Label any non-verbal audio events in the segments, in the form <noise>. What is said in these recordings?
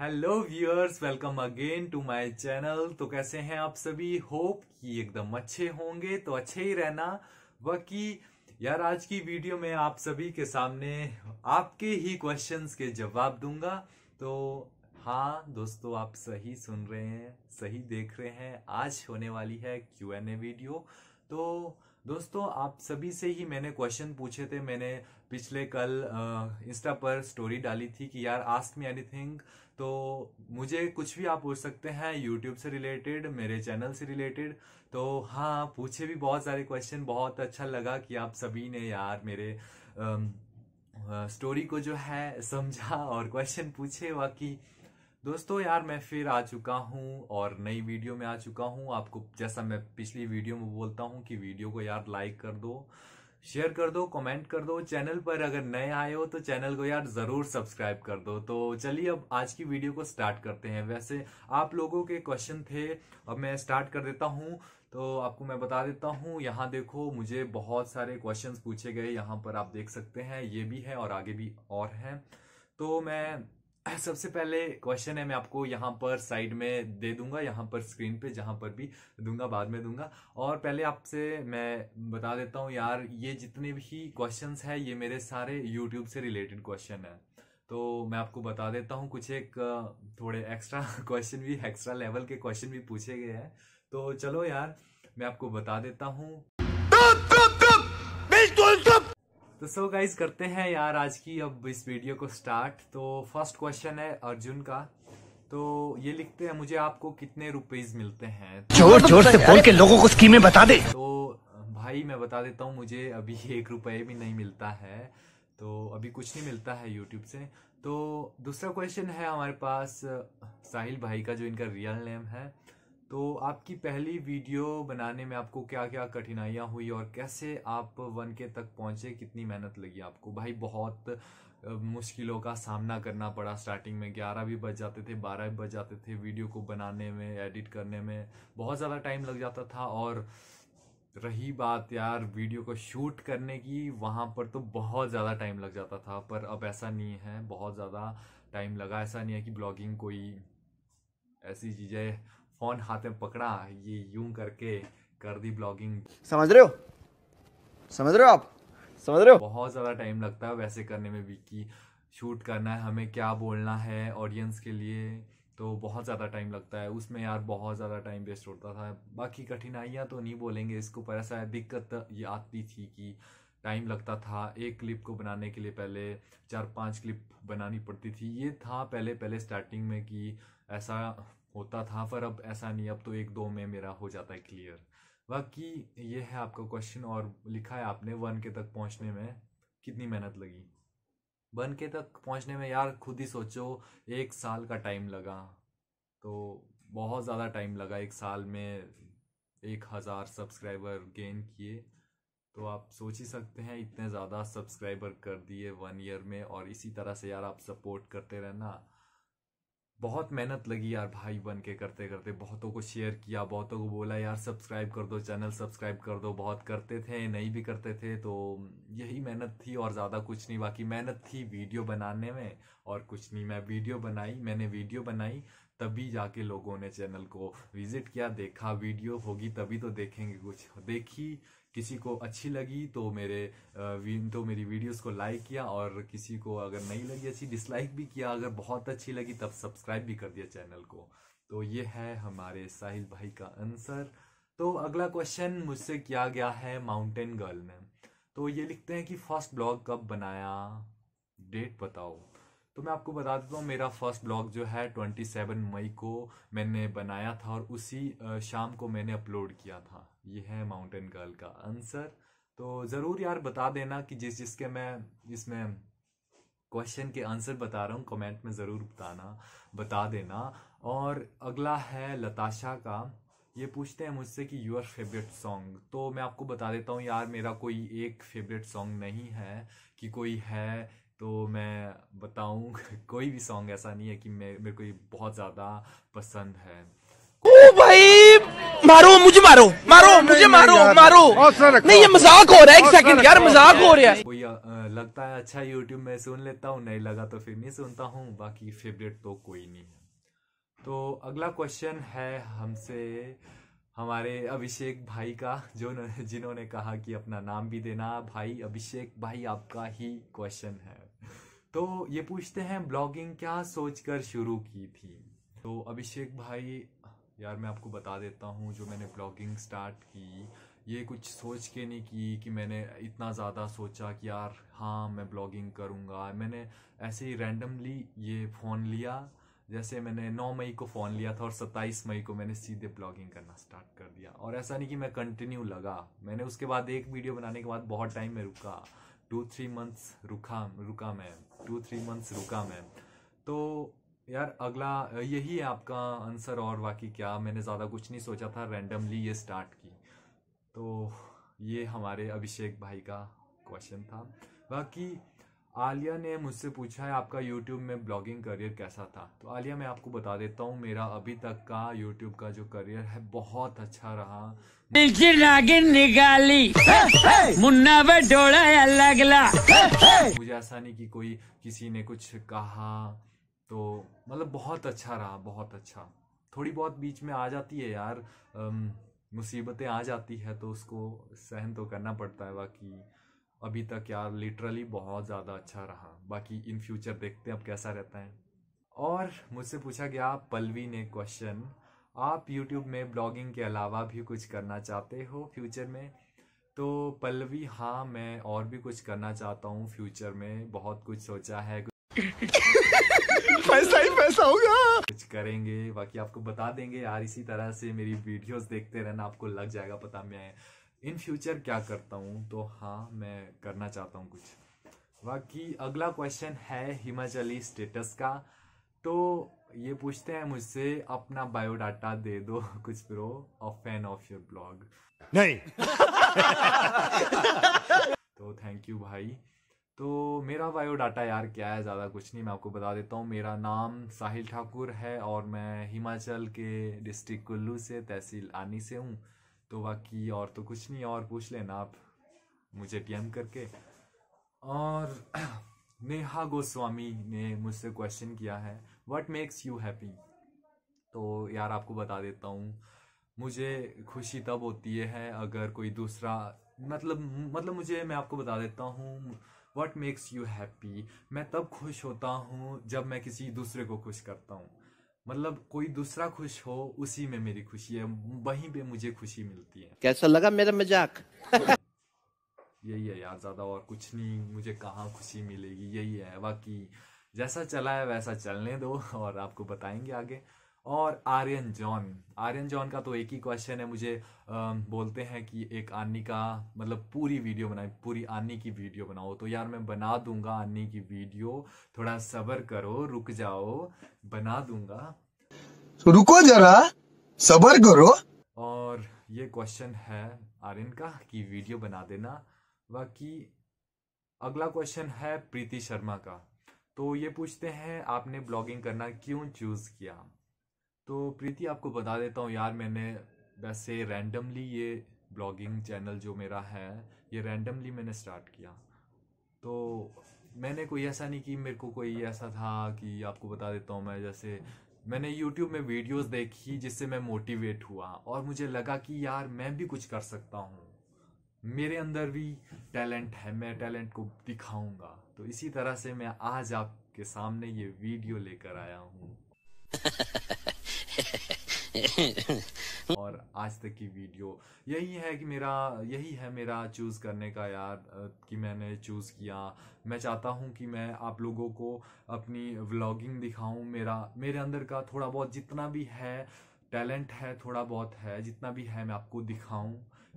hello viewers welcome again to my channel तो कैसे हैं आप सभी होप कि एकदम अच्छे होंगे तो अच्छे ही रहना बाकी यार आज की वीडियो में आप सभी के सामने आपके ही क्वेश्चंस के जवाब दूंगा तो हाँ दोस्तों आप सही सुन रहे हैं सही देख रहे हैं आज होने वाली है क्यू एन ए वीडियो तो दोस्तों आप सभी से ही मैंने क्वेश्चन पूछे थे मैंने पिछले कल इंस्टा पर स्टोरी डाली थी कि यार आस्क मी एनीथिंग तो मुझे कुछ भी आप पूछ सकते हैं यूट्यूब से रिलेटेड मेरे चैनल से रिलेटेड तो हाँ पूछे भी बहुत सारे क्वेश्चन बहुत अच्छा लगा कि आप सभी ने यार मेरे आ, स्टोरी को जो है समझा और क्वेश्चन पूछे बाकी दोस्तों यार मैं फिर आ चुका हूँ और नई वीडियो में आ चुका हूँ आपको जैसा मैं पिछली वीडियो में बोलता हूँ कि वीडियो को यार लाइक कर दो शेयर कर दो कमेंट कर दो चैनल पर अगर नए आए हो तो चैनल को यार जरूर सब्सक्राइब कर दो तो चलिए अब आज की वीडियो को स्टार्ट करते हैं वैसे आप लोगों के क्वेश्चन थे अब मैं स्टार्ट कर देता हूँ तो आपको मैं बता देता हूँ यहाँ देखो मुझे बहुत सारे क्वेश्चन पूछे गए यहाँ पर आप देख सकते हैं ये भी है और आगे भी और हैं तो मैं <laughs> सबसे पहले क्वेश्चन है मैं आपको यहाँ पर साइड में दे दूंगा यहाँ पर स्क्रीन पे जहाँ पर भी दूंगा बाद में दूंगा और पहले आपसे मैं बता देता हूँ यार ये जितने भी क्वेश्चन है ये मेरे सारे यूट्यूब से रिलेटेड क्वेश्चन है तो मैं आपको बता देता हूँ कुछ एक थोड़े एक्स्ट्रा क्वेश्चन <laughs> भी एक्स्ट्रा लेवल के क्वेश्चन भी पूछे गए हैं तो चलो यार मैं आपको बता देता हूँ तो सो गाइज करते हैं यार आज की अब इस वीडियो को स्टार्ट तो फर्स्ट क्वेश्चन है अर्जुन का तो ये लिखते हैं मुझे आपको कितने रुपीज मिलते हैं जोर जोर से बोल के लोगों को स्कीमें बता दे तो भाई मैं बता देता हूँ मुझे अभी <laughs> एक रुपये भी नहीं मिलता है तो अभी कुछ नहीं मिलता है यूट्यूब से तो दूसरा क्वेश्चन है हमारे पास साहिल भाई का जो इनका रियल नेम है तो आपकी पहली वीडियो बनाने में आपको क्या क्या कठिनाइयाँ हुई और कैसे आप वन के तक पहुँचे कितनी मेहनत लगी आपको भाई बहुत मुश्किलों का सामना करना पड़ा स्टार्टिंग में ग्यारह भी बज जाते थे बारह भी बज जाते थे वीडियो को बनाने में एडिट करने में बहुत ज़्यादा टाइम लग जाता था और रही बात यार वीडियो को शूट करने की वहाँ पर तो बहुत ज़्यादा टाइम लग जाता था पर अब ऐसा नहीं है बहुत ज़्यादा टाइम लगा ऐसा नहीं है कि ब्लॉगिंग कोई ऐसी चीज़ें फोन हाथ में पकड़ा ये यूं करके कर दी ब्लॉगिंग समझ रहे हो समझ रहे हो आप समझ रहे हो बहुत ज़्यादा टाइम लगता है वैसे करने में भी कि शूट करना है हमें क्या बोलना है ऑडियंस के लिए तो बहुत ज़्यादा टाइम लगता है उसमें यार बहुत ज़्यादा टाइम वेस्ट होता था बाकी कठिनाइयाँ तो नहीं बोलेंगे इसको पर ऐसा दिक्कत ये आती थी कि टाइम लगता था एक क्लिप को बनाने के लिए पहले चार पांच क्लिप बनानी पड़ती थी ये था पहले पहले स्टार्टिंग में कि ऐसा होता था पर अब ऐसा नहीं अब तो एक दो में मेरा हो जाता है क्लियर बाकी ये है आपका क्वेश्चन और लिखा है आपने वन के तक पहुंचने में कितनी मेहनत लगी वन के तक पहुंचने में यार खुद ही सोचो एक साल का टाइम लगा तो बहुत ज़्यादा टाइम लगा एक साल में एक हज़ार सब्सक्राइबर गेन किए तो आप सोच ही सकते हैं इतने ज़्यादा सब्सक्राइबर कर दिए वन ईयर में और इसी तरह से यार आप सपोर्ट करते रहना बहुत मेहनत लगी यार भाई बन के करते करते बहुतों को शेयर किया बहुतों को बोला यार सब्सक्राइब कर दो चैनल सब्सक्राइब कर दो बहुत करते थे नहीं भी करते थे तो यही मेहनत थी और ज़्यादा कुछ नहीं बाकी मेहनत थी वीडियो बनाने में और कुछ नहीं मैं वीडियो बनाई मैंने वीडियो बनाई तभी जाके लोगों ने चैनल को विजिट किया देखा वीडियो होगी तभी तो देखेंगे कुछ देखी किसी को अच्छी लगी तो मेरे तो मेरी वीडियोस को लाइक किया और किसी को अगर नहीं लगी अच्छी डिसलाइक भी किया अगर बहुत अच्छी लगी तब सब्सक्राइब भी कर दिया चैनल को तो ये है हमारे साहिल भाई का आंसर तो अगला क्वेश्चन मुझसे किया गया है माउंटेन गर्ल में तो ये लिखते हैं कि फर्स्ट ब्लॉग कब बनाया डेट बताओ तो मैं आपको बता देता हूँ मेरा फर्स्ट ब्लॉग जो है 27 मई को मैंने बनाया था और उसी शाम को मैंने अपलोड किया था ये है माउंटेन गर्ल का आंसर तो ज़रूर यार बता देना कि जिस जिसके मैं इसमें क्वेश्चन के आंसर बता रहा हूँ कमेंट में ज़रूर बताना बता देना और अगला है लताशा का ये पूछते हैं मुझसे कि योर फेवरेट सॉन्ग तो मैं आपको बता देता हूँ यार मेरा कोई एक फेवरेट सॉन्ग नहीं है कि कोई है तो मैं बताऊं <laughs> कोई भी सॉन्ग ऐसा नहीं है कि मे, मेरे को ये बहुत ज़्यादा पसंद है ओ भाई मारो मुझे मारो मारो मुझे मारो मारो नहीं ये मजाक हो रहा है एक सेकंड यार मजाक हो रहा है कोई लगता है अच्छा यूट्यूब में सुन लेता हूँ नहीं लगा तो फिर नहीं सुनता हूँ बाकी फेवरेट तो कोई नहीं है तो अगला क्वेश्चन है हमसे हमारे अभिषेक भाई का जो जिन्होंने कहा कि अपना नाम भी देना भाई अभिषेक भाई आपका ही क्वेश्चन है तो ये पूछते हैं ब्लॉगिंग क्या सोचकर शुरू की थी तो अभिषेक भाई यार मैं आपको बता देता हूँ जो मैंने ब्लॉगिंग स्टार्ट की ये कुछ सोच के नहीं की कि मैंने इतना ज़्यादा सोचा कि यार हाँ मैं ब्लॉगिंग करूँगा मैंने ऐसे ही रैंडमली ये फ़ोन लिया जैसे मैंने 9 मई को फ़ोन लिया था और 27 मई को मैंने सीधे ब्लॉगिंग करना स्टार्ट कर दिया और ऐसा नहीं कि मैं कंटिन्यू लगा मैंने उसके बाद एक वीडियो बनाने के बाद बहुत टाइम में रुका टू थ्री मंथ्स रुका रुका मैं टू थ्री मंथ्स रुका मैं तो यार अगला यही है आपका आंसर और बाकी क्या मैंने ज़्यादा कुछ नहीं सोचा था रैंडमली ये स्टार्ट की तो ये हमारे अभिषेक भाई का क्वेश्चन था बाकी आलिया ने मुझसे पूछा है आपका यूट्यूब में ब्लॉगिंग करियर कैसा था तो आलिया मैं आपको बता देता हूँ मेरा अभी तक का यूट्यूब का जो करियर है बहुत अच्छा रहा नागिन निकाली मुन्ना बटोड़ा अलग मुझे ऐसा नहीं कि कोई किसी ने कुछ कहा तो मतलब बहुत अच्छा रहा बहुत अच्छा थोड़ी बहुत बीच में आ जाती है यार मुसीबतें आ जाती है तो उसको सहन तो करना पड़ता है बाकी अभी तक यार लिटरली बहुत ज़्यादा अच्छा रहा बाकी इन फ्यूचर देखते हैं अब कैसा रहता है और मुझसे पूछा गया पलवी ने क्वेश्चन आप यूट्यूब में ब्लॉगिंग के अलावा भी कुछ करना चाहते हो फ्यूचर में तो पल्लवी हाँ मैं और भी कुछ करना चाहता हूँ फ्यूचर में बहुत कुछ सोचा है पैसा ही पैसा होगा कुछ करेंगे बाकी आपको बता देंगे यार इसी तरह से मेरी वीडियोस देखते रहना आपको लग जाएगा पता मैं इन फ्यूचर क्या करता हूँ तो हाँ मैं करना चाहता हूँ कुछ बाकी अगला क्वेश्चन है हिमाचली स्टेटस का तो ये पूछते हैं मुझसे अपना बायोडाटा दे दो <laughs> कुछ pro a fan of your blog नहीं <laughs> तो थैंक यू भाई तो मेरा बायोडाटा यार क्या है ज़्यादा कुछ नहीं मैं आपको बता देता हूँ मेरा नाम साहिल ठाकुर है और मैं हिमाचल के डिस्ट्रिक्ट कुल्लू से तहसील आनी से हूँ तो बाकी और तो कुछ नहीं और पूछ लेना आप मुझे डीएम करके और <clears throat> नेहा गोस्वामी ने मुझसे क्वेश्चन किया है व्हाट मेक्स यू हैप्पी तो यार आपको बता देता हूँ मुझे खुशी तब होती है अगर कोई दूसरा मतलब मतलब मुझे मैं आपको बता देता हूँ वट मेक्स यू हैप्पी मैं तब खुश होता हूँ जब मैं किसी दूसरे को खुश करता हूँ मतलब कोई दूसरा खुश हो उसी में मेरी खुशी है वहीं पे मुझे खुशी मिलती है कैसा लगा मेरा मजाक <laughs> यही है यार ज्यादा और कुछ नहीं मुझे कहाँ खुशी मिलेगी यही है बाकी जैसा चला है वैसा चलने दो और आपको बताएंगे आगे और आर्यन जॉन आर्यन जॉन का तो एक ही क्वेश्चन है मुझे आ, बोलते हैं कि एक आनी का मतलब पूरी वीडियो बनाए पूरी आनी की वीडियो बनाओ तो यार मैं बना दूंगा आनी की वीडियो थोड़ा सबर करो रुक जाओ बना दूंगा तो रुको जरा सबर करो और ये क्वेश्चन है आर्यन का कि वीडियो बना देना बाकी अगला क्वेश्चन है प्रीति शर्मा का तो ये पूछते हैं आपने ब्लॉगिंग करना क्यों चूज किया तो प्रीति आपको बता देता हूँ यार मैंने वैसे रैंडमली ये ब्लॉगिंग चैनल जो मेरा है ये रैंडमली मैंने स्टार्ट किया तो मैंने कोई ऐसा नहीं कि मेरे को कोई ऐसा था कि आपको बता देता हूँ मैं जैसे मैंने YouTube में वीडियोस देखी जिससे मैं मोटिवेट हुआ और मुझे लगा कि यार मैं भी कुछ कर सकता हूँ मेरे अंदर भी टैलेंट है मैं टैलेंट को दिखाऊंगा तो इसी तरह से मैं आज आपके सामने ये वीडियो लेकर आया हूँ <laughs> <laughs> और आज तक की वीडियो यही है कि मेरा यही है मेरा चूज़ करने का यार कि मैंने चूज़ किया मैं चाहता हूँ कि मैं आप लोगों को अपनी व्लॉगिंग दिखाऊं मेरा मेरे अंदर का थोड़ा बहुत जितना भी है टैलेंट है थोड़ा बहुत है जितना भी है मैं आपको दिखाऊं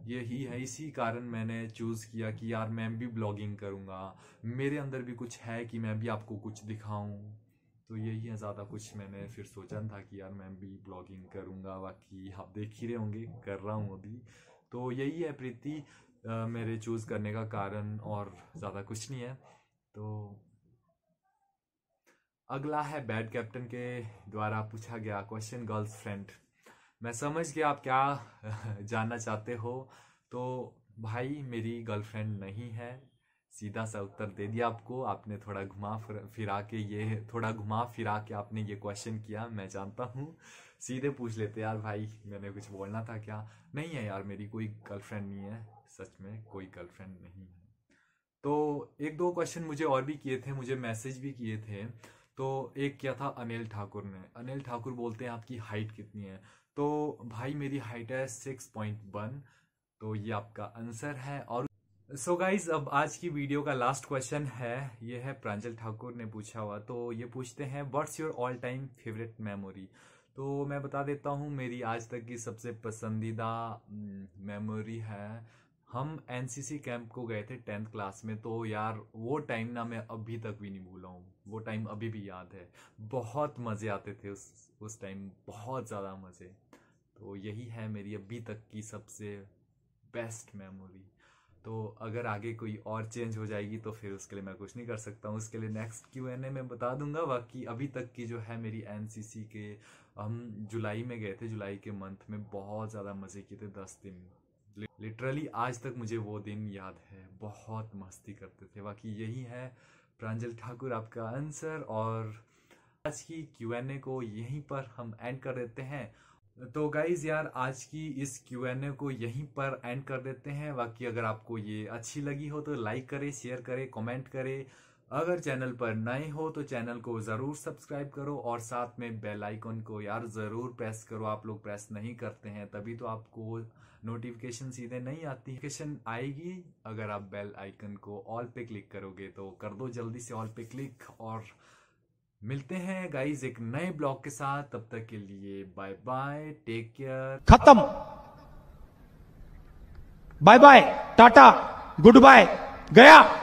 यही है इसी कारण मैंने चूज़ किया कि यार मैं भी ब्लॉगिंग करूँगा मेरे अंदर भी कुछ है कि मैं भी आपको कुछ दिखाऊं तो यही है ज़्यादा कुछ मैंने फिर सोचा था कि यार मैं भी ब्लॉगिंग करूँगा बाकी आप देख ही रहे होंगे कर रहा हूँ अभी तो यही है प्रीति मेरे चूज़ करने का कारण और ज़्यादा कुछ नहीं है तो अगला है बैड कैप्टन के द्वारा पूछा गया क्वेश्चन गर्ल्स फ्रेंड मैं समझ गया आप क्या <laughs> जानना चाहते हो तो भाई मेरी गर्लफ्रेंड नहीं है सीधा सा उत्तर दे दिया आपको आपने थोड़ा घुमा फिरा के ये थोड़ा घुमा फिरा के आपने ये क्वेश्चन किया मैं जानता हूँ सीधे पूछ लेते यार भाई मैंने कुछ बोलना था क्या नहीं है यार मेरी कोई गर्लफ्रेंड नहीं है सच में कोई गर्लफ्रेंड नहीं है तो एक दो क्वेश्चन मुझे और भी किए थे मुझे मैसेज भी किए थे तो एक किया था अनिल ठाकुर ने अनिल ठाकुर बोलते हैं आपकी हाइट कितनी है तो भाई मेरी हाइट है सिक्स पॉइंट वन तो ये आपका आंसर है और सो so गाइज अब आज की वीडियो का लास्ट क्वेश्चन है ये है प्रांजल ठाकुर ने पूछा हुआ तो ये पूछते हैं what's your all time favourite memory तो मैं बता देता हूँ मेरी आज तक की सबसे पसंदीदा मेमोरी हम्म, है हम एनसीसी कैंप को गए थे टेंथ क्लास में तो यार वो टाइम ना मैं अभी तक भी नहीं भूला हूँ वो टाइम अभी भी याद है बहुत मज़े आते थे उस उस टाइम बहुत ज़्यादा मज़े तो यही है मेरी अभी तक की सबसे बेस्ट मेमोरी तो अगर आगे कोई और चेंज हो जाएगी तो फिर उसके लिए मैं कुछ नहीं कर सकता हूँ उसके लिए नेक्स्ट क्यू एन ए में बता दूंगा बाकी अभी तक की जो है मेरी एन सी सी के हम जुलाई में गए थे जुलाई के मंथ में बहुत ज़्यादा मज़े किए थे दस दिन लिटरली आज तक मुझे वो दिन याद है बहुत मस्ती करते थे बाकी यही है प्रांजल ठाकुर आपका आंसर और आज की क्यू एन ए को यहीं पर हम एंड कर देते हैं तो गाइज यार आज की इस क्यू एन ए को यहीं पर एंड कर देते हैं बाकी अगर आपको ये अच्छी लगी हो तो लाइक करें शेयर करें कमेंट करें अगर चैनल पर नए हो तो चैनल को ज़रूर सब्सक्राइब करो और साथ में बेल आइकन को यार ज़रूर प्रेस करो आप लोग प्रेस नहीं करते हैं तभी तो आपको नोटिफिकेशन सीधे नहीं आती नोटिफिकेशन आएगी अगर आप बेल आइकन को ऑल पे क्लिक करोगे तो कर दो जल्दी से ऑल पे क्लिक और मिलते हैं गाइज एक नए ब्लॉग के साथ तब तक के लिए बाय बाय टेक केयर खत्म bye bye tata goodbye गया